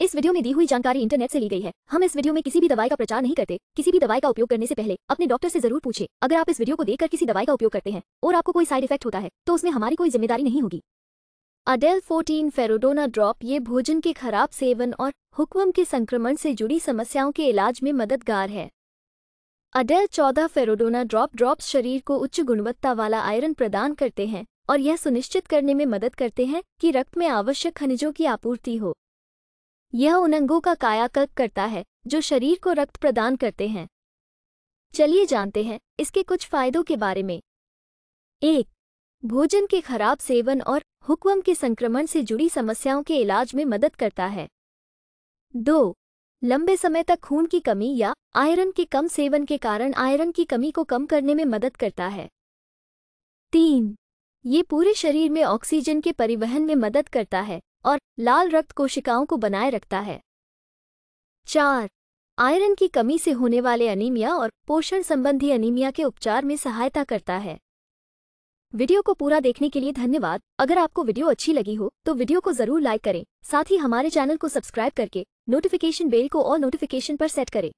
इस वीडियो में दी हुई जानकारी इंटरनेट से ली गई है हम इस वीडियो में किसी भी दवाई का प्रचार नहीं करते किसी भी दवाई का उपयोग करने से पहले अपने डॉक्टर से जरूर पूछे अगर आप इस वीडियो को देखकर किसी दवाई का उपयोग करते हैं और आपको कोई साइड इफेक्ट होता है तो उसमें हमारी कोई जिम्मेदारी नहीं होगी अडेल फोर्टीन फेरोडोना ड्रॉप ये भोजन के खराब सेवन और हुक्म के संक्रमण से जुड़ी समस्याओं के इलाज में मददगार है अडेल चौदह फेरोडोना ड्रॉप ड्रॉप शरीर को उच्च गुणवत्ता वाला आयरन प्रदान करते हैं और यह सुनिश्चित करने में मदद करते हैं कि रक्त में आवश्यक खनिजों की आपूर्ति हो यह उन अंगों का कायाकल्प करता है जो शरीर को रक्त प्रदान करते हैं चलिए जानते हैं इसके कुछ फायदों के बारे में एक भोजन के खराब सेवन और हुक्म के संक्रमण से जुड़ी समस्याओं के इलाज में मदद करता है दो लंबे समय तक खून की कमी या आयरन के कम सेवन के कारण आयरन की कमी को कम करने में मदद करता है तीन ये पूरे शरीर में ऑक्सीजन के परिवहन में मदद करता है और लाल रक्त कोशिकाओं को बनाए रखता है चार आयरन की कमी से होने वाले अनीमिया और पोषण संबंधी अनीमिया के उपचार में सहायता करता है वीडियो को पूरा देखने के लिए धन्यवाद अगर आपको वीडियो अच्छी लगी हो तो वीडियो को जरूर लाइक करें साथ ही हमारे चैनल को सब्सक्राइब करके नोटिफिकेशन बेल को और नोटिफिकेशन पर सेट करें